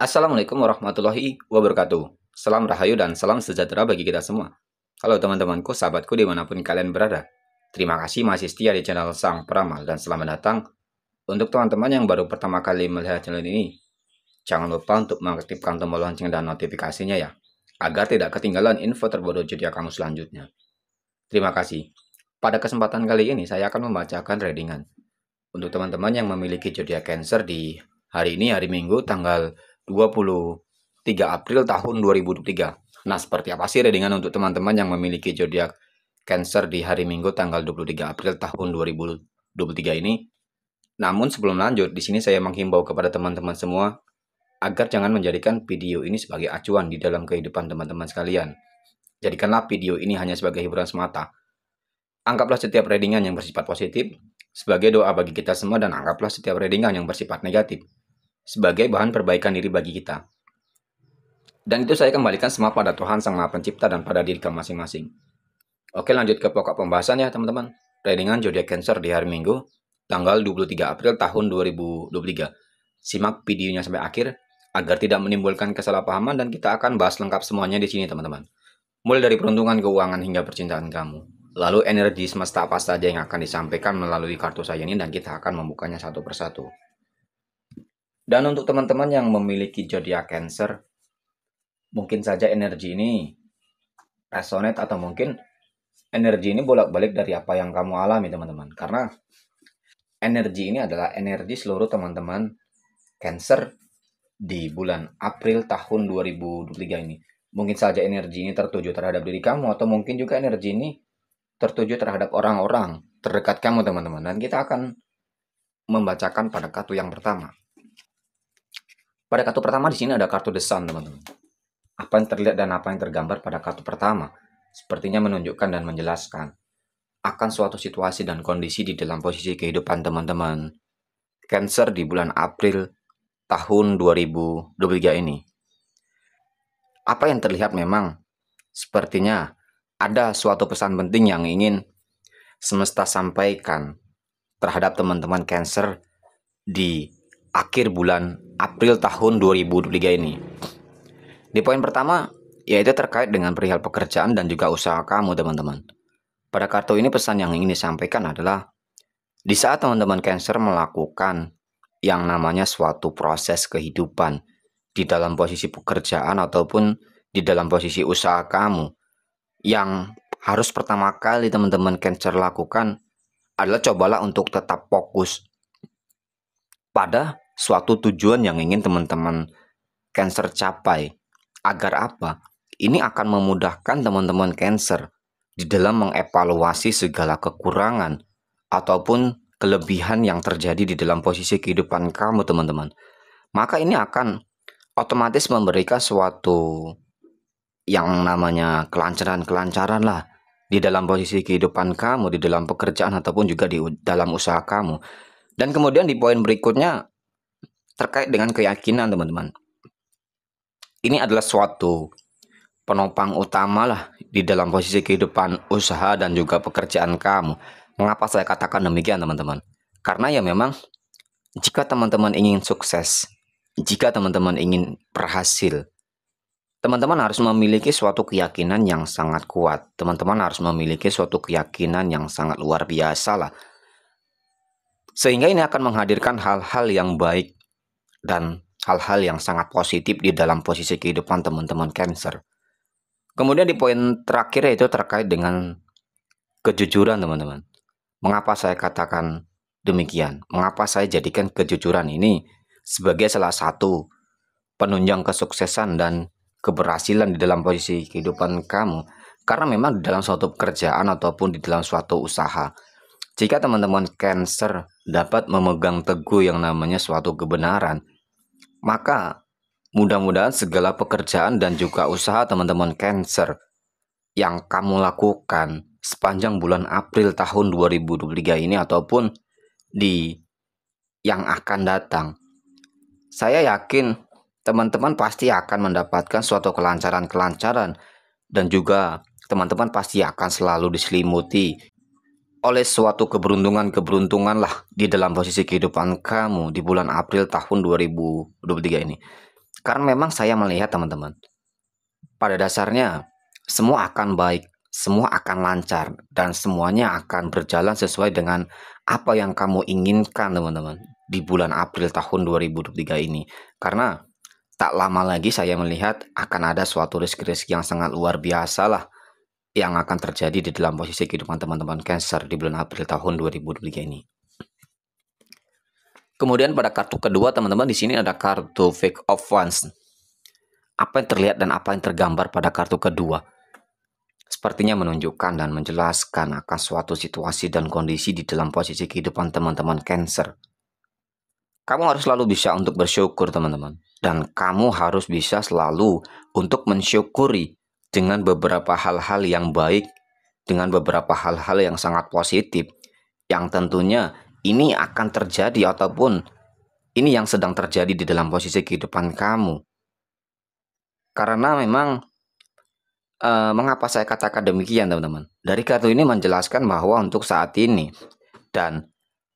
Assalamualaikum warahmatullahi wabarakatuh. Salam rahayu dan salam sejahtera bagi kita semua. Halo teman-temanku, sahabatku dimanapun kalian berada. Terima kasih masih setia di channel Sang Peramal dan selamat datang untuk teman-teman yang baru pertama kali melihat channel ini. Jangan lupa untuk mengaktifkan tombol lonceng dan notifikasinya ya, agar tidak ketinggalan info terbaru judia kamu selanjutnya. Terima kasih. Pada kesempatan kali ini saya akan membacakan readingan. Untuk teman-teman yang memiliki jodiah Cancer di hari ini hari Minggu tanggal 23 April tahun 2023. Nah, seperti apa sih readingan untuk teman-teman yang memiliki zodiak Cancer di hari Minggu tanggal 23 April tahun 2023 ini? Namun sebelum lanjut, di sini saya menghimbau kepada teman-teman semua agar jangan menjadikan video ini sebagai acuan di dalam kehidupan teman-teman sekalian. Jadikanlah video ini hanya sebagai hiburan semata. Anggaplah setiap readingan yang bersifat positif sebagai doa bagi kita semua dan anggaplah setiap readingan yang bersifat negatif sebagai bahan perbaikan diri bagi kita. Dan itu saya kembalikan semua pada Tuhan Sang Maha Pencipta dan pada diri kamu masing-masing. Oke lanjut ke pokok pembahasan ya teman-teman. Readingan Jodiac Cancer di hari Minggu, tanggal 23 April tahun 2023. Simak videonya sampai akhir agar tidak menimbulkan kesalahpahaman dan kita akan bahas lengkap semuanya di sini teman-teman. Mulai dari peruntungan keuangan hingga percintaan kamu. Lalu energi semesta apa saja yang akan disampaikan melalui kartu saya ini dan kita akan membukanya satu persatu. Dan untuk teman-teman yang memiliki zodiak Cancer, mungkin saja energi ini resonate atau mungkin energi ini bolak-balik dari apa yang kamu alami teman-teman. Karena energi ini adalah energi seluruh teman-teman Cancer di bulan April tahun 2023 ini. Mungkin saja energi ini tertuju terhadap diri kamu atau mungkin juga energi ini tertuju terhadap orang-orang terdekat kamu teman-teman. Dan kita akan membacakan pada kartu yang pertama. Pada kartu pertama di sini ada kartu The teman-teman. Apa yang terlihat dan apa yang tergambar pada kartu pertama sepertinya menunjukkan dan menjelaskan akan suatu situasi dan kondisi di dalam posisi kehidupan teman-teman. Cancer di bulan April tahun 2023 ini. Apa yang terlihat memang sepertinya ada suatu pesan penting yang ingin semesta sampaikan terhadap teman-teman Cancer di akhir bulan April tahun 2023 ini. Di poin pertama, yaitu terkait dengan perihal pekerjaan dan juga usaha kamu, teman-teman. Pada kartu ini pesan yang ingin disampaikan adalah di saat teman-teman Cancer melakukan yang namanya suatu proses kehidupan di dalam posisi pekerjaan ataupun di dalam posisi usaha kamu yang harus pertama kali teman-teman Cancer lakukan adalah cobalah untuk tetap fokus pada suatu tujuan yang ingin teman-teman cancer capai. Agar apa? Ini akan memudahkan teman-teman cancer di dalam mengevaluasi segala kekurangan ataupun kelebihan yang terjadi di dalam posisi kehidupan kamu, teman-teman. Maka ini akan otomatis memberikan suatu yang namanya kelancaran-kelancaran lah di dalam posisi kehidupan kamu, di dalam pekerjaan ataupun juga di dalam usaha kamu. Dan kemudian di poin berikutnya terkait dengan keyakinan teman-teman. Ini adalah suatu penopang utama lah di dalam posisi kehidupan usaha dan juga pekerjaan kamu. Mengapa saya katakan demikian teman-teman? Karena ya memang jika teman-teman ingin sukses, jika teman-teman ingin berhasil, teman-teman harus memiliki suatu keyakinan yang sangat kuat. Teman-teman harus memiliki suatu keyakinan yang sangat luar biasa lah sehingga ini akan menghadirkan hal-hal yang baik dan hal-hal yang sangat positif di dalam posisi kehidupan teman-teman Cancer. Kemudian di poin terakhir itu terkait dengan kejujuran teman-teman. Mengapa saya katakan demikian? Mengapa saya jadikan kejujuran ini sebagai salah satu penunjang kesuksesan dan keberhasilan di dalam posisi kehidupan kamu? Karena memang di dalam suatu pekerjaan ataupun di dalam suatu usaha, jika teman-teman Cancer dapat memegang teguh yang namanya suatu kebenaran, maka mudah-mudahan segala pekerjaan dan juga usaha teman-teman Cancer yang kamu lakukan sepanjang bulan April tahun 2023 ini ataupun di yang akan datang. Saya yakin teman-teman pasti akan mendapatkan suatu kelancaran-kelancaran dan juga teman-teman pasti akan selalu diselimuti oleh suatu keberuntungan-keberuntungan lah di dalam posisi kehidupan kamu di bulan April tahun 2023 ini. Karena memang saya melihat teman-teman, pada dasarnya semua akan baik, semua akan lancar, dan semuanya akan berjalan sesuai dengan apa yang kamu inginkan teman-teman di bulan April tahun 2023 ini. Karena tak lama lagi saya melihat akan ada suatu rezeki-rezeki yang sangat luar biasa lah yang akan terjadi di dalam posisi kehidupan teman-teman Cancer di bulan April tahun 2023 ini. Kemudian pada kartu kedua teman-teman di sini ada kartu Fake of Wands. Apa yang terlihat dan apa yang tergambar pada kartu kedua? Sepertinya menunjukkan dan menjelaskan akan suatu situasi dan kondisi di dalam posisi kehidupan teman-teman Cancer. Kamu harus selalu bisa untuk bersyukur teman-teman. Dan kamu harus bisa selalu untuk mensyukuri dengan beberapa hal-hal yang baik, dengan beberapa hal-hal yang sangat positif, yang tentunya ini akan terjadi ataupun ini yang sedang terjadi di dalam posisi kehidupan kamu. Karena memang eh, mengapa saya katakan demikian teman-teman? Dari kartu ini menjelaskan bahwa untuk saat ini dan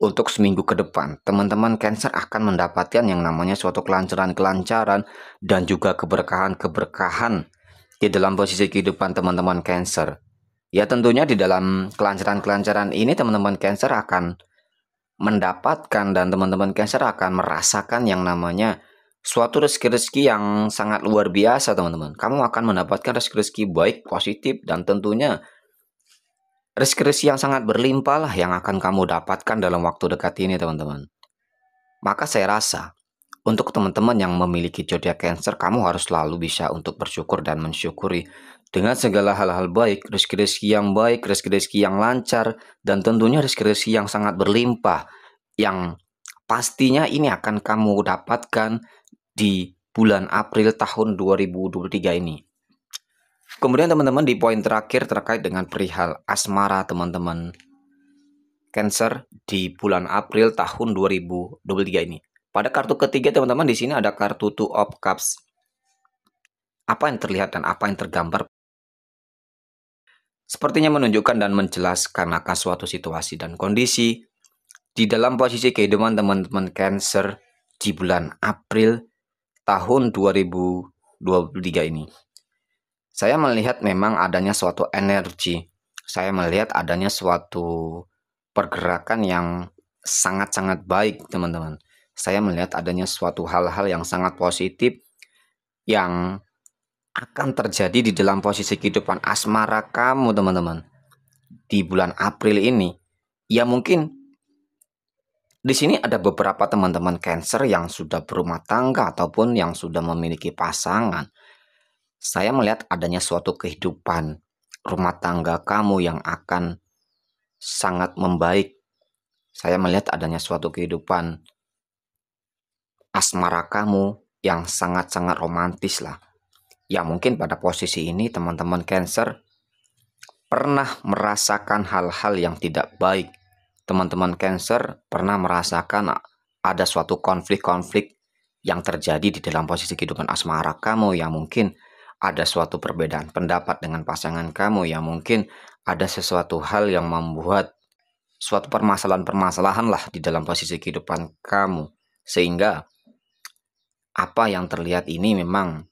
untuk seminggu ke depan, teman-teman Cancer akan mendapatkan yang namanya suatu kelancaran-kelancaran dan juga keberkahan-keberkahan di dalam posisi kehidupan teman-teman Cancer. Ya tentunya di dalam kelancaran-kelancaran ini teman-teman Cancer akan mendapatkan dan teman-teman Cancer akan merasakan yang namanya suatu rezeki-rezeki yang sangat luar biasa teman-teman. Kamu akan mendapatkan rezeki-rezeki baik, positif dan tentunya rezeki-rezeki yang sangat berlimpah lah yang akan kamu dapatkan dalam waktu dekat ini teman-teman. Maka saya rasa untuk teman-teman yang memiliki zodiak Cancer, kamu harus selalu bisa untuk bersyukur dan mensyukuri dengan segala hal-hal baik, rezeki-rezeki yang baik, rezeki-rezeki yang lancar, dan tentunya rezeki-rezeki yang sangat berlimpah yang pastinya ini akan kamu dapatkan di bulan April tahun 2023 ini. Kemudian teman-teman di poin terakhir terkait dengan perihal asmara teman-teman Cancer di bulan April tahun 2023 ini. Pada kartu ketiga teman-teman di sini ada kartu Two of Cups. Apa yang terlihat dan apa yang tergambar? Sepertinya menunjukkan dan menjelaskan akan suatu situasi dan kondisi di dalam posisi kehidupan teman-teman Cancer di bulan April tahun 2023 ini. Saya melihat memang adanya suatu energi. Saya melihat adanya suatu pergerakan yang sangat-sangat baik, teman-teman saya melihat adanya suatu hal-hal yang sangat positif yang akan terjadi di dalam posisi kehidupan asmara kamu, teman-teman. Di bulan April ini, ya mungkin di sini ada beberapa teman-teman Cancer yang sudah berumah tangga ataupun yang sudah memiliki pasangan. Saya melihat adanya suatu kehidupan rumah tangga kamu yang akan sangat membaik. Saya melihat adanya suatu kehidupan asmara kamu yang sangat-sangat romantis lah. Ya mungkin pada posisi ini teman-teman Cancer pernah merasakan hal-hal yang tidak baik. Teman-teman Cancer pernah merasakan ada suatu konflik-konflik yang terjadi di dalam posisi kehidupan asmara kamu ya mungkin ada suatu perbedaan pendapat dengan pasangan kamu ya mungkin ada sesuatu hal yang membuat suatu permasalahan-permasalahan lah di dalam posisi kehidupan kamu sehingga apa yang terlihat ini memang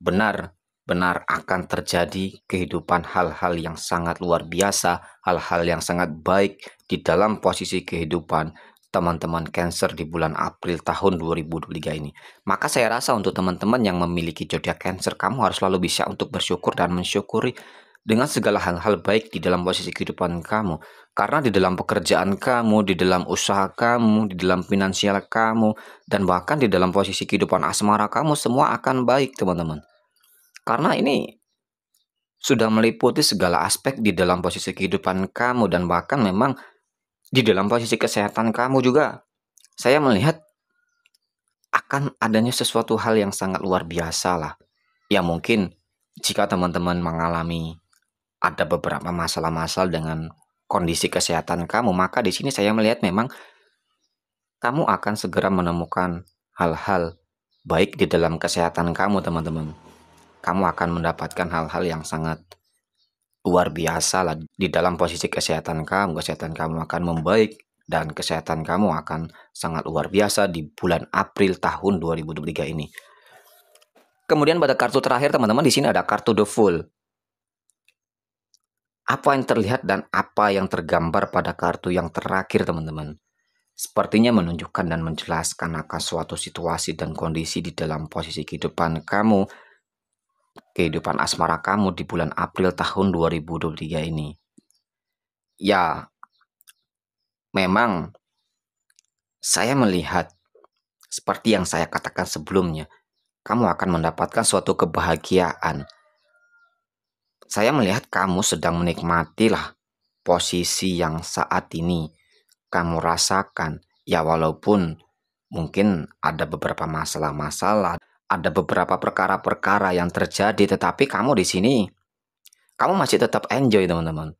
benar benar akan terjadi kehidupan hal-hal yang sangat luar biasa, hal-hal yang sangat baik di dalam posisi kehidupan teman-teman Cancer di bulan April tahun 2023 ini. Maka saya rasa untuk teman-teman yang memiliki zodiak Cancer, kamu harus selalu bisa untuk bersyukur dan mensyukuri dengan segala hal-hal baik di dalam posisi kehidupan kamu. Karena di dalam pekerjaan kamu, di dalam usaha kamu, di dalam finansial kamu, dan bahkan di dalam posisi kehidupan asmara kamu semua akan baik teman-teman. Karena ini sudah meliputi segala aspek di dalam posisi kehidupan kamu dan bahkan memang di dalam posisi kesehatan kamu juga. Saya melihat akan adanya sesuatu hal yang sangat luar biasa lah. Ya mungkin jika teman-teman mengalami ada beberapa masalah-masalah dengan kondisi kesehatan kamu, maka di sini saya melihat memang kamu akan segera menemukan hal-hal baik di dalam kesehatan kamu, teman-teman. Kamu akan mendapatkan hal-hal yang sangat luar biasa lah di dalam posisi kesehatan kamu. Kesehatan kamu akan membaik dan kesehatan kamu akan sangat luar biasa di bulan April tahun 2023 ini. Kemudian pada kartu terakhir teman-teman di sini ada kartu The Fool apa yang terlihat dan apa yang tergambar pada kartu yang terakhir teman-teman. Sepertinya menunjukkan dan menjelaskan akan suatu situasi dan kondisi di dalam posisi kehidupan kamu, kehidupan asmara kamu di bulan April tahun 2023 ini. Ya, memang saya melihat seperti yang saya katakan sebelumnya, kamu akan mendapatkan suatu kebahagiaan, saya melihat kamu sedang menikmatilah posisi yang saat ini kamu rasakan. Ya walaupun mungkin ada beberapa masalah-masalah, ada beberapa perkara-perkara yang terjadi, tetapi kamu di sini, kamu masih tetap enjoy teman-teman.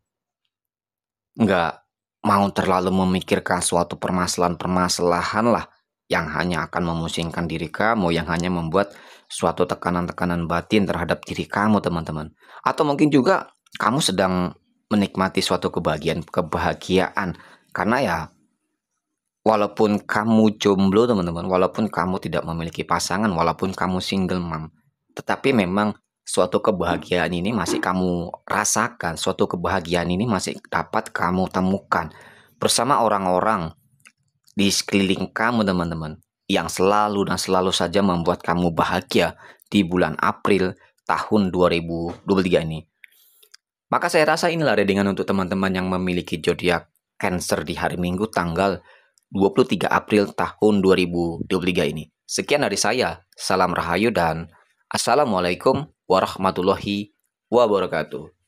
Nggak mau terlalu memikirkan suatu permasalahan-permasalahan lah yang hanya akan memusingkan diri kamu, yang hanya membuat suatu tekanan-tekanan batin terhadap diri kamu, teman-teman. Atau mungkin juga kamu sedang menikmati suatu kebahagiaan, kebahagiaan. Karena ya walaupun kamu jomblo, teman-teman, walaupun kamu tidak memiliki pasangan, walaupun kamu single mom, tetapi memang suatu kebahagiaan ini masih kamu rasakan, suatu kebahagiaan ini masih dapat kamu temukan bersama orang-orang di sekeliling kamu, teman-teman yang selalu dan selalu saja membuat kamu bahagia di bulan April tahun 2023 ini. Maka saya rasa inilah readingan untuk teman-teman yang memiliki zodiak Cancer di hari Minggu tanggal 23 April tahun 2023 ini. Sekian dari saya, salam rahayu dan assalamualaikum warahmatullahi wabarakatuh.